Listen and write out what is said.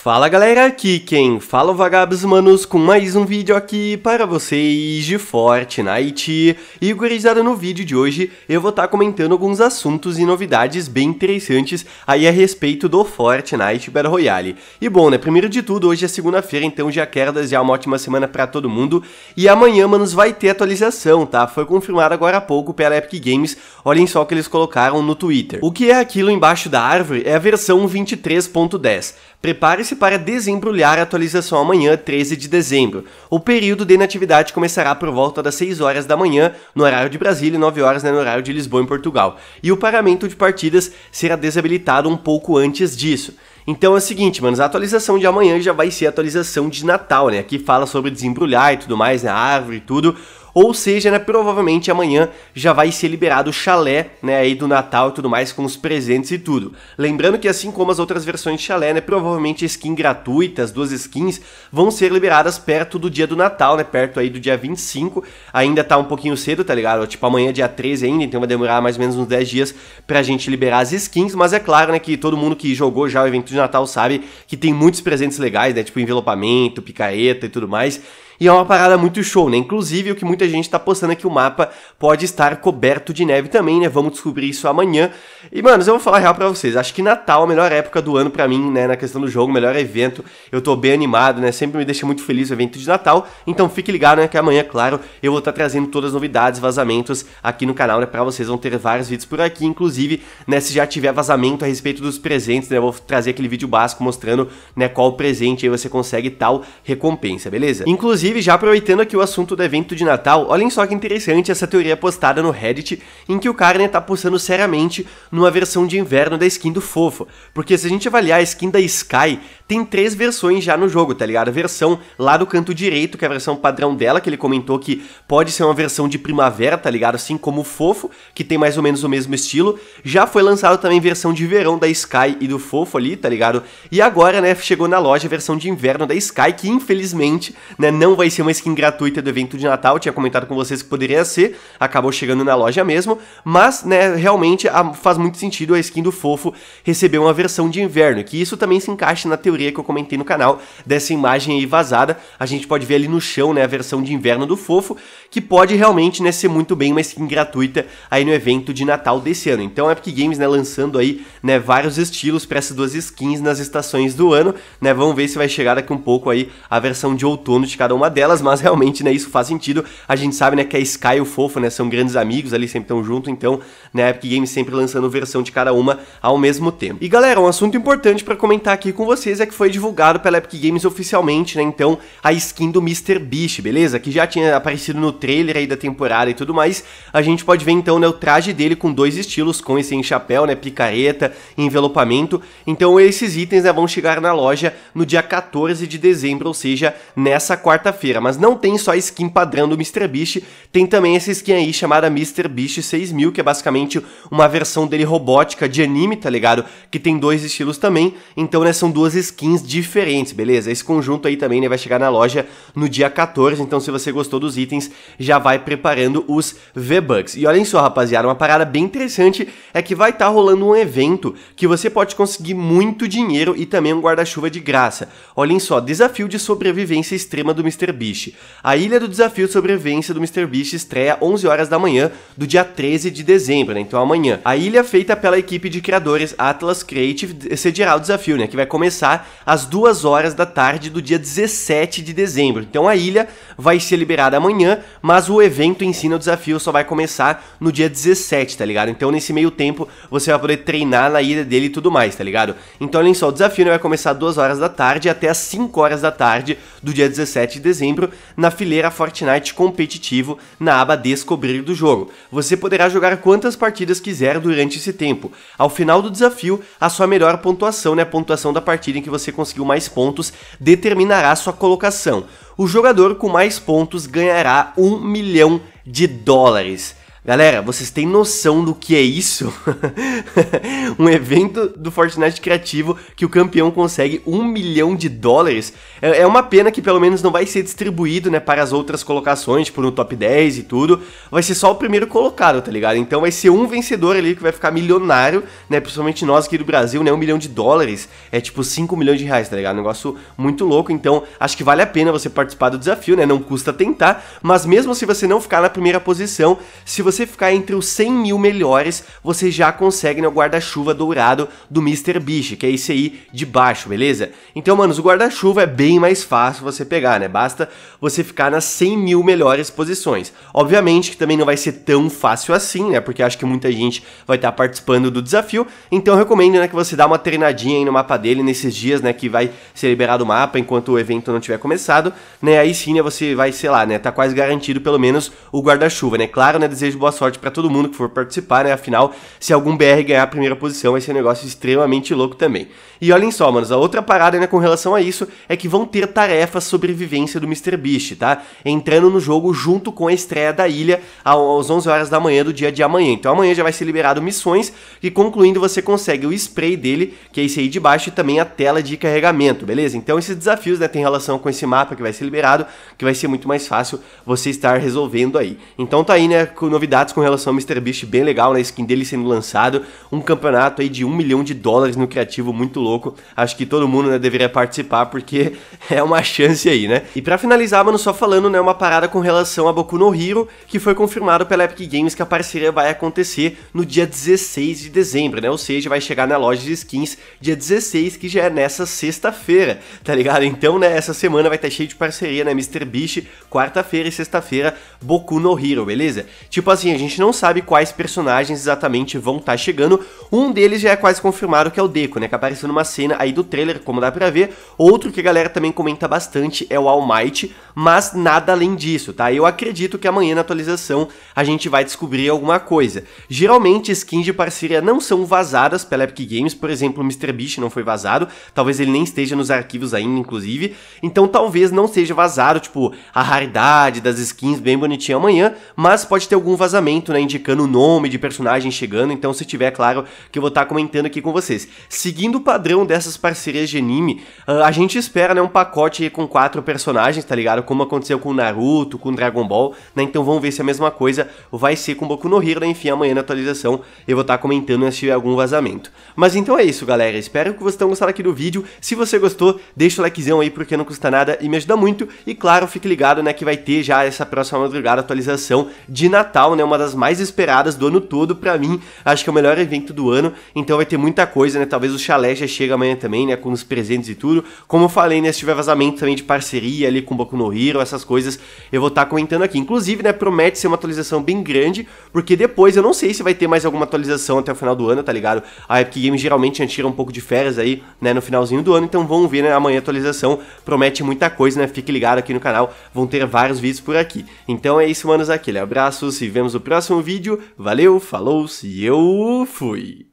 Fala galera, aqui quem fala é o Vagabos Manos com mais um vídeo aqui para vocês de Fortnite. E gurizada, no vídeo de hoje eu vou estar tá comentando alguns assuntos e novidades bem interessantes aí a respeito do Fortnite Battle Royale. E bom, né, primeiro de tudo, hoje é segunda-feira, então já quero desejar uma ótima semana para todo mundo. E amanhã, manos, vai ter atualização, tá? Foi confirmado agora há pouco pela Epic Games, olhem só o que eles colocaram no Twitter. O que é aquilo embaixo da árvore é a versão 23.10. Prepare-se para desembrulhar a atualização amanhã, 13 de dezembro. O período de inatividade começará por volta das 6 horas da manhã, no horário de Brasília, e 9 horas né, no horário de Lisboa, em Portugal. E o paramento de partidas será desabilitado um pouco antes disso. Então é o seguinte, manos, a atualização de amanhã já vai ser a atualização de Natal, né? Aqui fala sobre desembrulhar e tudo mais, né? A árvore e tudo. Ou seja, né, provavelmente amanhã já vai ser liberado o chalé, né, aí do Natal e tudo mais com os presentes e tudo. Lembrando que assim como as outras versões de chalé, né, provavelmente skin gratuita, as duas skins vão ser liberadas perto do dia do Natal, né, perto aí do dia 25. Ainda tá um pouquinho cedo, tá ligado? Tipo, amanhã é dia 13 ainda, então vai demorar mais ou menos uns 10 dias pra gente liberar as skins, mas é claro, né, que todo mundo que jogou já o evento de Natal sabe que tem muitos presentes legais, né, tipo envelopamento, picareta e tudo mais. E é uma parada muito show, né? Inclusive, o que muita gente tá postando é que o mapa pode estar coberto de neve também, né? Vamos descobrir isso amanhã. E, mano, eu vou falar real pra vocês. Acho que Natal é a melhor época do ano para mim, né? Na questão do jogo, melhor evento. Eu tô bem animado, né? Sempre me deixa muito feliz o evento de Natal. Então fique ligado, né? Que amanhã, claro, eu vou estar tá trazendo todas as novidades, vazamentos aqui no canal, né? Pra vocês vão ter vários vídeos por aqui. Inclusive, né? Se já tiver vazamento a respeito dos presentes, né? Eu vou trazer aquele vídeo básico mostrando, né? Qual presente aí você consegue tal recompensa, beleza? Inclusive, Inclusive, já aproveitando aqui o assunto do evento de Natal, olhem só que interessante essa teoria postada no Reddit, em que o Karner né, está pulsando seriamente numa versão de inverno da skin do Fofo. Porque se a gente avaliar a skin da Sky, tem três versões já no jogo, tá ligado? A versão lá do canto direito, que é a versão padrão dela, que ele comentou que pode ser uma versão de primavera, tá ligado? Assim como o Fofo, que tem mais ou menos o mesmo estilo. Já foi lançado também versão de verão da Sky e do Fofo ali, tá ligado? E agora, né, chegou na loja a versão de inverno da Sky, que infelizmente, né, não vai ser uma skin gratuita do evento de Natal, tinha comentado com vocês que poderia ser, acabou chegando na loja mesmo, mas, né, realmente a, faz muito sentido a skin do Fofo receber uma versão de inverno, que isso também se encaixa na teoria que eu comentei no canal, dessa imagem aí vazada, a gente pode ver ali no chão, né, a versão de inverno do Fofo, que pode realmente, né, ser muito bem uma skin gratuita aí no evento de Natal desse ano. Então Epic Games, né, lançando aí, né, vários estilos para essas duas skins nas estações do ano, né, vamos ver se vai chegar daqui um pouco aí a versão de outono de cada uma falar delas, mas realmente, né, isso faz sentido. A gente sabe, né, que a Sky e o Fofo, né, são grandes amigos, ali sempre estão junto, então, né, Epic Games sempre lançando versão de cada uma ao mesmo tempo. E galera, um assunto importante para comentar aqui com vocês é que foi divulgado pela Epic Games oficialmente, né, então, a skin do Mr. Beast, beleza? Que já tinha aparecido no trailer aí da temporada e tudo mais. A gente pode ver então, né, o traje dele com dois estilos, com esse em chapéu, né, picareta, envelopamento. Então, esses itens, né, vão chegar na loja no dia 14 de dezembro, ou seja, nessa quarta-feira feira mas não tem só a skin padrão do Beast, tem também essa skin aí chamada Beast 6000, que é basicamente uma versão dele robótica de anime, tá ligado? Que tem dois estilos também, então né, são duas skins diferentes, beleza? Esse conjunto aí também né, vai chegar na loja no dia 14, então se você gostou dos itens, já vai preparando os V-Bucks. E olhem só, rapaziada, uma parada bem interessante é que vai estar tá rolando um evento que você pode conseguir muito dinheiro e também um guarda-chuva de graça. Olhem só, desafio de sobrevivência extrema do Mr. Mr. Beast. A Ilha do Desafio de Sobrevivência do Mr. Beast estreia 11 horas da manhã do dia 13 de dezembro, né? Então amanhã. A ilha é feita pela equipe de criadores Atlas Creative cedirá é o desafio, né? Que vai começar às 2 horas da tarde do dia 17 de dezembro. Então a ilha vai ser liberada amanhã, mas o evento ensina o desafio só vai começar no dia 17, tá ligado? Então nesse meio tempo você vai poder treinar na ilha dele e tudo mais, tá ligado? Então olhem só, o desafio né, vai começar às 2 horas da tarde até às 5 horas da tarde do dia 17 de dezembro na fileira Fortnite competitivo na aba Descobrir do jogo. Você poderá jogar quantas partidas quiser durante esse tempo. Ao final do desafio, a sua melhor pontuação, né, a pontuação da partida em que você conseguiu mais pontos, determinará sua colocação. O jogador com mais pontos ganhará um milhão de dólares. Galera, vocês têm noção do que é isso? um evento do Fortnite criativo que o campeão consegue um milhão de dólares. É, é uma pena que pelo menos não vai ser distribuído, né, para as outras colocações, tipo no top 10 e tudo. Vai ser só o primeiro colocado, tá ligado? Então vai ser um vencedor ali que vai ficar milionário, né, principalmente nós aqui do Brasil, né, um milhão de dólares é tipo 5 milhões de reais, tá ligado? Um negócio muito louco, então acho que vale a pena você participar do desafio, né, não custa tentar, mas mesmo se você não ficar na primeira posição, se você ficar entre os 100 mil melhores, você já consegue né, o guarda-chuva dourado do Mr. Beast, que é esse aí de baixo, beleza? Então, mano, o guarda-chuva é bem mais fácil você pegar, né? Basta você ficar nas 100 mil melhores posições. Obviamente que também não vai ser tão fácil assim, né? Porque acho que muita gente vai estar tá participando do desafio, então eu recomendo né, que você dá uma treinadinha aí no mapa dele nesses dias, né? Que vai ser liberado o mapa enquanto o evento não tiver começado, né? Aí sim, né, você vai, sei lá, né? Tá quase garantido pelo menos o guarda-chuva, né? Claro, né? Desejo desejo boa sorte para todo mundo que for participar, né? Afinal, se algum BR ganhar a primeira posição, vai ser um negócio é extremamente louco também. E olhem só, manos, a outra parada, né, com relação a isso, é que vão ter tarefas sobrevivência do Mr. Beast, tá? Entrando no jogo junto com a estreia da ilha às 11 horas da manhã do dia de amanhã. Então amanhã já vai ser liberado missões e concluindo você consegue o spray dele, que é esse aí de baixo, e também a tela de carregamento, beleza? Então esses desafios, né, tem relação com esse mapa que vai ser liberado, que vai ser muito mais fácil você estar resolvendo aí. Então tá aí, né, com novidades novidades com relação ao MrBeast bem legal, né? Skin dele sendo lançado, um campeonato aí de um milhão de dólares no criativo, muito louco. Acho que todo mundo, né, deveria participar, porque é uma chance aí, né? E para finalizar, mano, só falando, né, uma parada com relação a Boku no Hero, que foi confirmado pela Epic Games que a parceria vai acontecer no dia 16 de dezembro, né? Ou seja, vai chegar na loja de skins dia 16, que já é nessa sexta-feira, tá ligado? Então, né, essa semana vai estar tá cheio de parceria, né? MrBeast, quarta-feira e sexta-feira, Boku no Hero, beleza? Tipo, as assim, a gente não sabe quais personagens exatamente vão estar tá chegando. Um deles já é quase confirmado que é o Deco, né? Que apareceu numa cena aí do trailer, como dá pra ver. Outro que a galera também comenta bastante é o All Might, mas nada além disso, tá? Eu acredito que amanhã na atualização a gente vai descobrir alguma coisa. Geralmente skins de parceria não são vazadas pela Epic Games, por exemplo, o MrBeast não foi vazado, talvez ele nem esteja nos arquivos ainda, inclusive. Então talvez não seja vazado, tipo, a raridade das skins bem bonitinha amanhã, mas pode ter algum vazado vazamento, né, indicando o nome de personagem chegando, então se tiver claro que eu vou estar tá comentando aqui com vocês. Seguindo o padrão dessas parcerias de anime, ah, a gente espera, né, um pacote com quatro personagens, tá ligado? Como aconteceu com Naruto, com Dragon Ball, né, então vamos ver se a mesma coisa vai ser com o Boku no Hero, né? enfim, amanhã na atualização eu vou estar tá comentando né, se tiver algum vazamento. Mas então é isso, galera, espero que vocês tenham gostado aqui do vídeo, se você gostou, deixa o likezão aí porque não custa nada e me ajuda muito, e claro, fique ligado, né, que vai ter já essa próxima madrugada atualização de Natal, né? né? Uma das mais esperadas do ano todo, para mim, acho que é o melhor evento do ano, então vai ter muita coisa, né? Talvez o chalé já chegue amanhã também, né? Com os presentes e tudo. Como eu falei, né? Se tiver vazamento também de parceria ali com o Boku no Hero, essas coisas, eu vou estar tá comentando aqui. Inclusive, né? Promete ser uma atualização bem grande, porque depois eu não sei se vai ter mais alguma atualização até o final do ano, tá ligado? A Epic Games geralmente tira um pouco de férias aí, né? No finalzinho do ano, então vamos ver, né? Amanhã a atualização promete muita coisa, né? Fique ligado aqui no canal, vão ter vários vídeos por aqui. Então é isso, manos, aquele abraço, se vemos vemos no próximo vídeo. Valeu, falou-se e eu fui!